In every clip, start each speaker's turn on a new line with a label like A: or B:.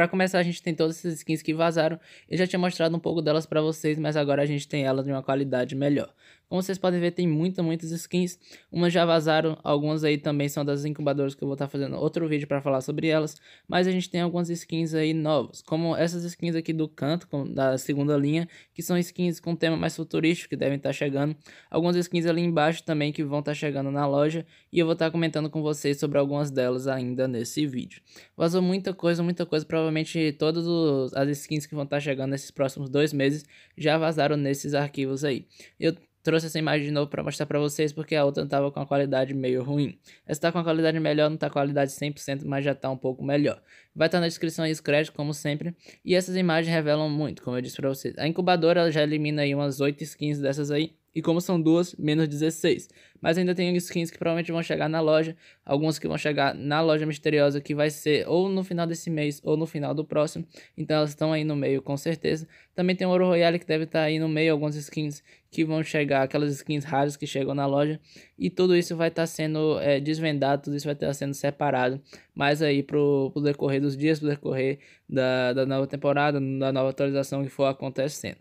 A: Para começar, a gente tem todas essas skins que vazaram. Eu já tinha mostrado um pouco delas para vocês, mas agora a gente tem elas de uma qualidade melhor. Como vocês podem ver, tem muitas muitas skins. Umas já vazaram, algumas aí também são das incubadoras que eu vou estar tá fazendo outro vídeo para falar sobre elas. Mas a gente tem algumas skins aí novas, como essas skins aqui do canto, da segunda linha, que são skins com tema mais futurístico, que devem estar tá chegando. Algumas skins ali embaixo também que vão estar tá chegando na loja. E eu vou estar tá comentando com vocês sobre algumas delas ainda nesse vídeo. Vazou muita coisa, muita coisa. Provavelmente todas as skins que vão estar tá chegando nesses próximos dois meses já vazaram nesses arquivos aí. Eu trouxe essa imagem de novo para mostrar para vocês, porque a outra estava com a qualidade meio ruim. Essa tá com a qualidade melhor, não tá com a qualidade 100%, mas já tá um pouco melhor. Vai estar tá na descrição aí os créditos, como sempre. E essas imagens revelam muito, como eu disse para vocês. A incubadora já elimina aí umas 8 skins dessas aí. E como são duas, menos 16. Mas ainda tem skins que provavelmente vão chegar na loja. Algumas que vão chegar na loja misteriosa, que vai ser ou no final desse mês ou no final do próximo. Então elas estão aí no meio, com certeza. Também tem o Ouro Royale, que deve estar tá aí no meio. Algumas skins que vão chegar, aquelas skins raras que chegam na loja. E tudo isso vai estar tá sendo é, desvendado, tudo isso vai estar tá sendo separado. Mas aí pro, pro decorrer dos dias, pro decorrer da, da nova temporada, da nova atualização que for acontecendo.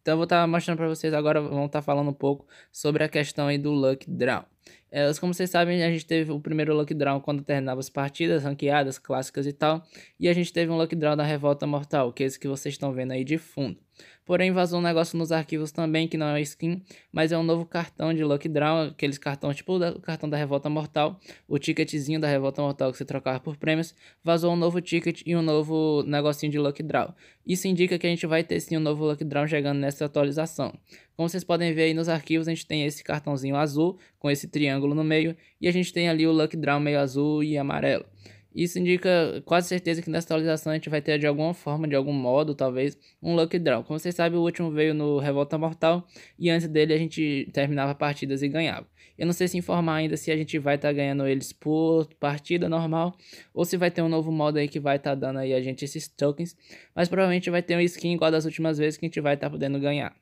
A: Então eu vou estar tá mostrando para vocês agora, vamos estar tá falando um pouco sobre a questão aí do Luck Draw. Elas, como vocês sabem, a gente teve o primeiro lockdown quando terminava as partidas, ranqueadas, clássicas e tal, e a gente teve um lockdown da Revolta Mortal, que é esse que vocês estão vendo aí de fundo. Porém, vazou um negócio nos arquivos também, que não é skin, mas é um novo cartão de Lockdown, aqueles cartões tipo o cartão da Revolta Mortal, o ticketzinho da Revolta Mortal que você trocava por prêmios. Vazou um novo ticket e um novo negocinho de Lockdown. Isso indica que a gente vai ter sim um novo Lockdown chegando nessa atualização. Como vocês podem ver aí nos arquivos, a gente tem esse cartãozinho azul com esse triângulo no meio e a gente tem ali o Luck Draw meio azul e amarelo. Isso indica quase certeza que nessa atualização a gente vai ter de alguma forma, de algum modo, talvez, um Lucky Draw. Como vocês sabem, o último veio no Revolta Mortal e antes dele a gente terminava partidas e ganhava. Eu não sei se informar ainda se a gente vai estar tá ganhando eles por partida normal ou se vai ter um novo modo aí que vai estar tá dando aí a gente esses tokens, mas provavelmente vai ter um skin igual das últimas vezes que a gente vai estar tá podendo ganhar.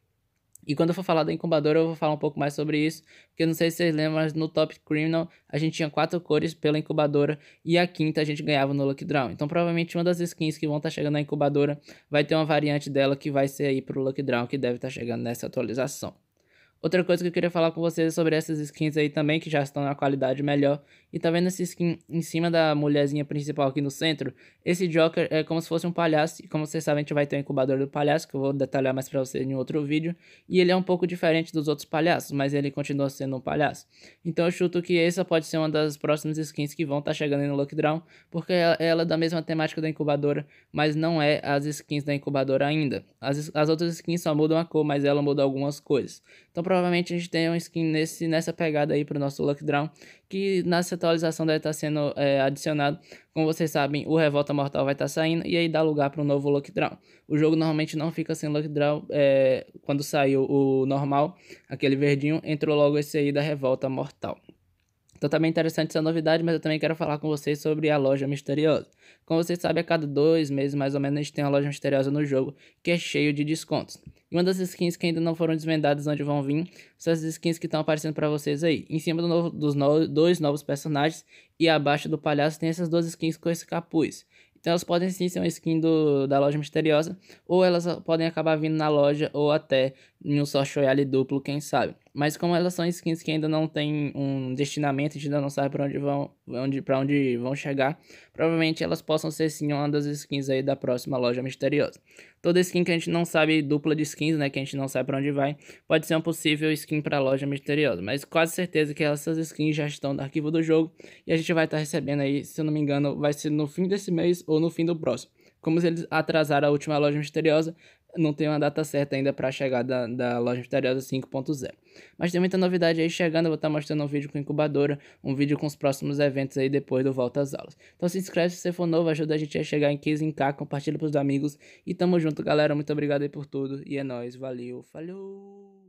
A: E quando eu for falar da incubadora, eu vou falar um pouco mais sobre isso, porque eu não sei se vocês lembram, mas no Top Criminal a gente tinha quatro cores pela incubadora e a quinta a gente ganhava no Lucky Draw. Então provavelmente uma das skins que vão estar tá chegando na incubadora vai ter uma variante dela que vai ser aí pro Lucky Draw que deve estar tá chegando nessa atualização. Outra coisa que eu queria falar com vocês é sobre essas skins aí também, que já estão na qualidade melhor. E tá vendo essa skin em cima da mulherzinha principal aqui no centro? Esse Joker é como se fosse um palhaço, e como vocês sabem a gente vai ter um incubador do palhaço, que eu vou detalhar mais pra vocês em outro vídeo. E ele é um pouco diferente dos outros palhaços, mas ele continua sendo um palhaço. Então eu chuto que essa pode ser uma das próximas skins que vão estar tá chegando aí no Lockdown, porque é, é ela é da mesma temática da incubadora, mas não é as skins da incubadora ainda. As, as outras skins só mudam a cor, mas ela muda algumas coisas. Então provavelmente a gente tem um skin nesse, nessa pegada aí pro nosso Lockdown, que nessa atualização deve estar tá sendo é, adicionado. Como vocês sabem, o Revolta Mortal vai estar tá saindo e aí dá lugar para um novo Lockdown. O jogo normalmente não fica sem Lockdown é, quando saiu o normal, aquele verdinho, entrou logo esse aí da Revolta Mortal. Então também tá interessante essa novidade, mas eu também quero falar com vocês sobre a loja misteriosa. Como vocês sabem, a cada dois meses mais ou menos a gente tem uma loja misteriosa no jogo que é cheio de descontos. E uma das skins que ainda não foram desvendadas onde vão vir são as skins que estão aparecendo para vocês aí. Em cima do novo, dos no, dois novos personagens e abaixo do palhaço tem essas duas skins com esse capuz. Então elas podem sim ser uma skin do, da loja misteriosa, ou elas podem acabar vindo na loja ou até em um só royale duplo, quem sabe. Mas como elas são skins que ainda não tem um destinamento, a gente ainda não sabe para onde vão, onde, para onde vão chegar, provavelmente elas possam ser sim uma das skins aí da próxima loja misteriosa. Toda skin que a gente não sabe, dupla de skins, né, que a gente não sabe para onde vai, pode ser um possível skin para a loja misteriosa, mas quase certeza que essas skins já estão no arquivo do jogo e a gente vai estar tá recebendo aí, se eu não me engano, vai ser no fim desse mês ou no fim do próximo como eles atrasaram a última loja misteriosa, não tem uma data certa ainda para chegar da, da loja misteriosa 5.0. Mas tem muita novidade aí chegando, eu vou estar tá mostrando um vídeo com incubadora, um vídeo com os próximos eventos aí depois do Volta às Aulas. Então se inscreve se você for novo, ajuda a gente a chegar em 15k, compartilha pros amigos e tamo junto galera, muito obrigado aí por tudo e é nóis, valeu, falou!